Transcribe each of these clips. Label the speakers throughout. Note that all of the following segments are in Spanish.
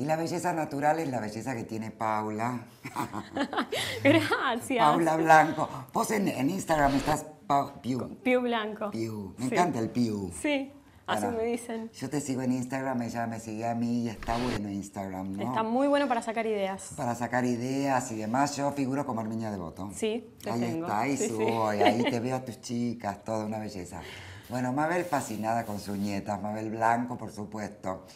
Speaker 1: Y la belleza natural es la belleza que tiene Paula.
Speaker 2: Gracias. Paula
Speaker 1: Blanco. Vos en, Instagram estás Piu.
Speaker 2: Piu Blanco.
Speaker 1: Piu. Me encanta el Piu.
Speaker 2: Sí. Así me dicen.
Speaker 1: Yo te sigo en Instagram, ella me sigue a mí y está bueno Instagram, Está
Speaker 2: muy bueno para sacar ideas.
Speaker 1: Para sacar ideas y demás. Yo figuro como de voto. Sí, te Ahí está, ahí subo, ahí te veo a tus chicas, toda una belleza. Bueno, Mabel fascinada con su nieta, Mabel Blanco, por supuesto.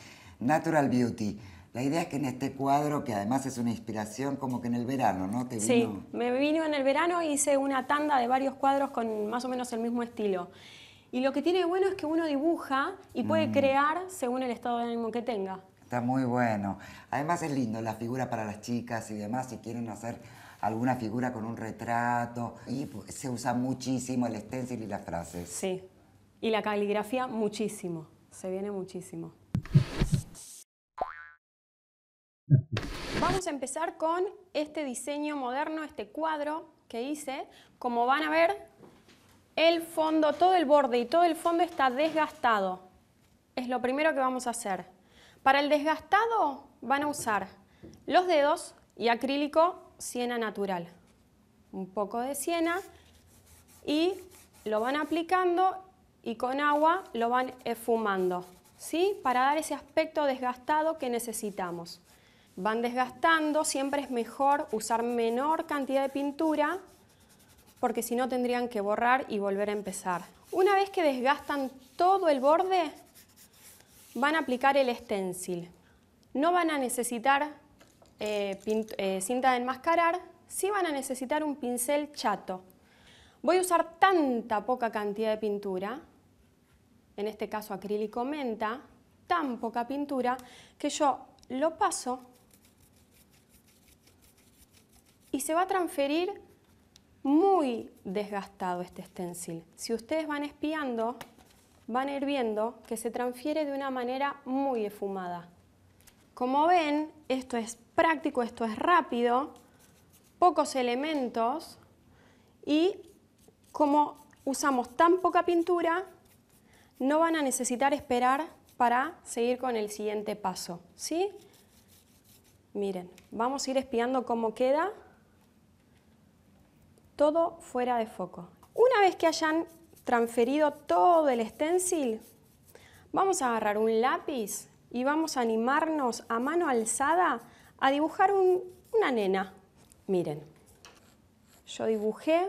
Speaker 1: Natural Beauty. La idea es que en este cuadro, que además es una inspiración como que en el verano, ¿no? ¿Te vino? Sí,
Speaker 2: me vino en el verano e hice una tanda de varios cuadros con más o menos el mismo estilo. Y lo que tiene de bueno es que uno dibuja y puede mm. crear según el estado de ánimo que tenga.
Speaker 1: Está muy bueno. Además es lindo la figura para las chicas y demás, si quieren hacer alguna figura con un retrato. Y se usa muchísimo el stencil y las frases. Sí,
Speaker 2: y la caligrafía muchísimo, se viene muchísimo. Vamos a empezar con este diseño moderno, este cuadro que hice. Como van a ver, el fondo, todo el borde y todo el fondo está desgastado. Es lo primero que vamos a hacer. Para el desgastado van a usar los dedos y acrílico siena natural. Un poco de siena y lo van aplicando y con agua lo van esfumando, ¿sí? Para dar ese aspecto desgastado que necesitamos van desgastando, siempre es mejor usar menor cantidad de pintura porque si no tendrían que borrar y volver a empezar. Una vez que desgastan todo el borde, van a aplicar el stencil. No van a necesitar eh, eh, cinta de enmascarar, sí van a necesitar un pincel chato. Voy a usar tanta poca cantidad de pintura, en este caso acrílico menta, tan poca pintura, que yo lo paso se va a transferir muy desgastado este stencil. Si ustedes van espiando, van a ir viendo que se transfiere de una manera muy efumada. Como ven, esto es práctico, esto es rápido, pocos elementos y como usamos tan poca pintura, no van a necesitar esperar para seguir con el siguiente paso, ¿sí? Miren, vamos a ir espiando cómo queda todo fuera de foco. Una vez que hayan transferido todo el stencil, vamos a agarrar un lápiz y vamos a animarnos a mano alzada a dibujar una nena. Miren, yo dibujé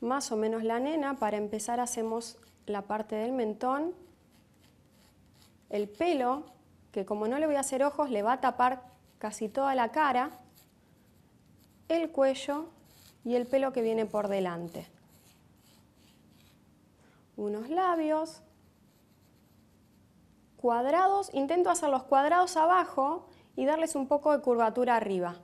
Speaker 2: más o menos la nena. Para empezar hacemos la parte del mentón, el pelo, que como no le voy a hacer ojos, le va a tapar casi toda la cara el cuello y el pelo que viene por delante. Unos labios cuadrados, intento hacer los cuadrados abajo y darles un poco de curvatura arriba.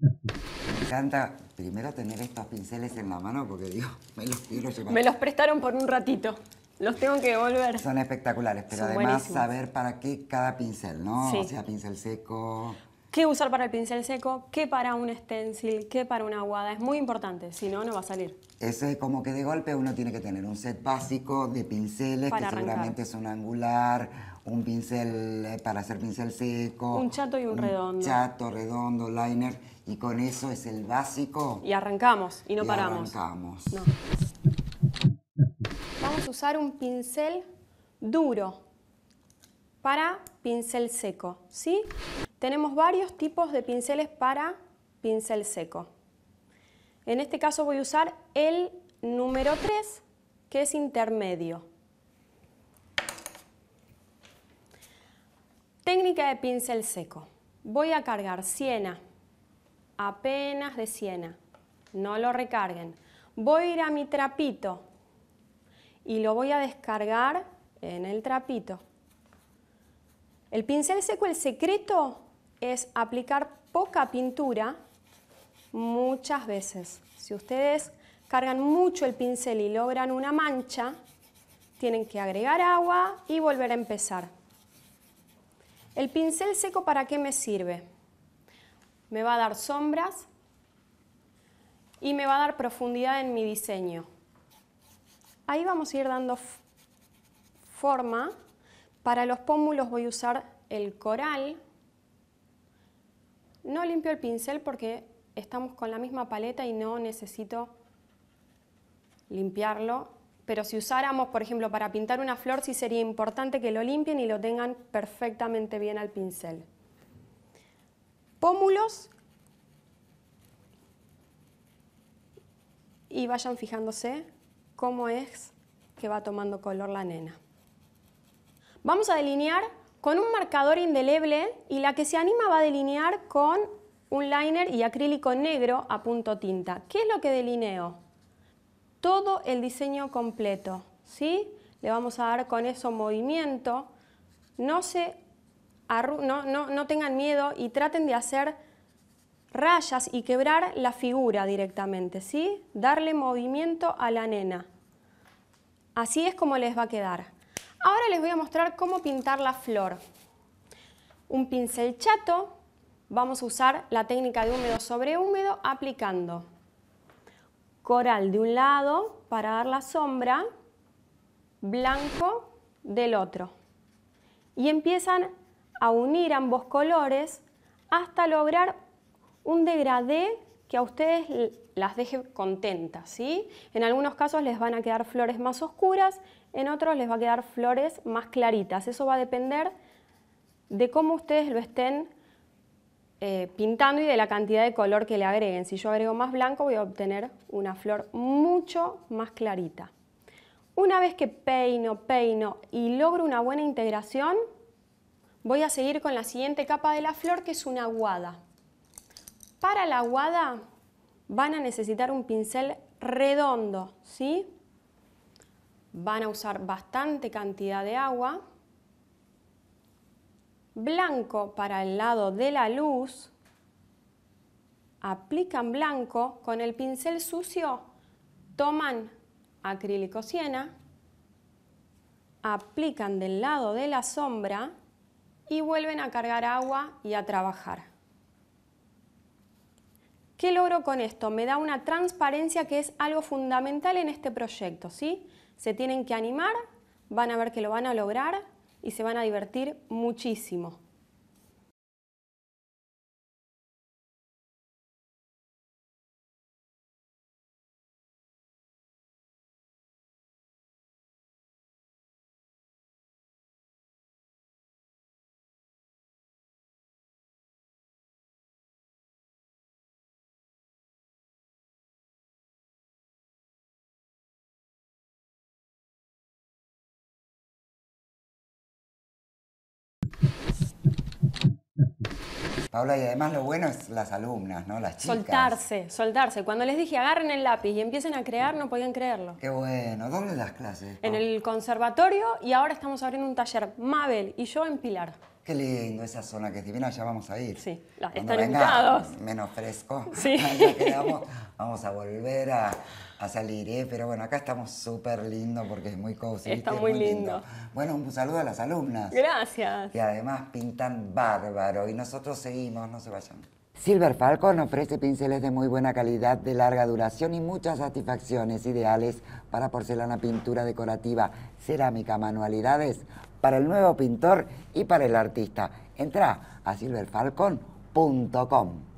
Speaker 1: Me encanta primero tener estos pinceles en la mano porque Dios, me los, me los
Speaker 2: prestaron por un ratito.
Speaker 1: Los tengo que devolver. Son espectaculares, pero además saber para qué cada pincel, ¿no? O sea, pincel seco
Speaker 2: qué usar para el pincel seco, qué para un stencil, qué para una aguada. Es muy importante, si no, no va a salir.
Speaker 1: Eso es como que de golpe uno tiene que tener un set básico de pinceles, que seguramente es un angular, un pincel eh, para hacer pincel seco. Un
Speaker 2: chato y un, redondo. Chato,
Speaker 1: redondo, liner. Y con eso es el básico.
Speaker 2: Y arrancamos y no y paramos. Arrancamos. Vamos a usar un pincel duro para pincel seco, ¿sí? Tenemos varios tipos de pinceles para pincel seco. En este caso voy a usar el número 3, que es intermedio. Técnica de pincel seco. Voy a cargar siena, apenas de siena, no lo recarguen. Voy a ir a mi trapito y lo voy a descargar en el trapito. El pincel seco, el secreto es aplicar poca pintura muchas veces. Si ustedes cargan mucho el pincel y logran una mancha, tienen que agregar agua y volver a empezar. ¿El pincel seco para qué me sirve? Me va a dar sombras y me va a dar profundidad en mi diseño. Ahí vamos a ir dando forma. Para los pómulos voy a usar el coral no limpio el pincel porque estamos con la misma paleta y no necesito limpiarlo. Pero si usáramos, por ejemplo, para pintar una flor, sí sería importante que lo limpien y lo tengan perfectamente bien al pincel. Pómulos. Y vayan fijándose cómo es que va tomando color la nena. Vamos a delinear con un marcador indeleble y la que se anima va a delinear con un liner y acrílico negro a punto tinta. ¿Qué es lo que delineo? Todo el diseño completo, ¿sí? Le vamos a dar con eso movimiento. No, se no tengan miedo y traten de hacer rayas y quebrar la figura directamente, ¿sí? Darle movimiento a la nena. Así es como les va a quedar. Ahora les voy a mostrar cómo pintar la flor. Un pincel chato, vamos a usar la técnica de húmedo sobre húmedo aplicando coral de un lado para dar la sombra, blanco del otro. Y empiezan a unir ambos colores hasta lograr un degradé que a ustedes las deje contentas, ¿sí? En algunos casos les van a quedar flores más oscuras, en otros les va a quedar flores más claritas. Eso va a depender de cómo ustedes lo estén eh, pintando y de la cantidad de color que le agreguen. Si yo agrego más blanco voy a obtener una flor mucho más clarita. Una vez que peino, peino y logro una buena integración, voy a seguir con la siguiente capa de la flor que es una aguada. Para la aguada van a necesitar un pincel redondo, ¿sí? Van a usar bastante cantidad de agua. Blanco para el lado de la luz. Aplican blanco. Con el pincel sucio toman acrílico siena. Aplican del lado de la sombra y vuelven a cargar agua y a trabajar. ¿Qué logro con esto? Me da una transparencia que es algo fundamental en este proyecto, ¿sí? Se tienen que animar, van a ver que lo van a
Speaker 1: lograr y se van a divertir muchísimo. Paula, y además lo bueno es las alumnas, ¿no? Las chicas. Soltarse,
Speaker 2: soltarse. Cuando les dije agarren el lápiz y empiecen a crear, no podían creerlo.
Speaker 1: Qué bueno. ¿Dónde las clases?
Speaker 2: En el conservatorio y ahora estamos abriendo un taller, Mabel y yo en Pilar.
Speaker 1: Qué lindo esa zona que es divina, ya vamos a ir. Sí, están venga, Menos fresco. Sí. quedamos, vamos a volver a, salir, ¿eh? Pero bueno, acá estamos súper lindo porque es muy cozy. Está muy, lindo. Bueno, un saludo a las alumnas.
Speaker 2: Gracias. Y
Speaker 1: además pintan bárbaro y nosotros seguimos, no se vayan. Silver Falcon ofrece pinceles de muy buena calidad, de larga duración y muchas satisfacciones ideales para porcelana, pintura decorativa, cerámica, manualidades, para el nuevo pintor y para el artista. Entra a silverfalcon.com.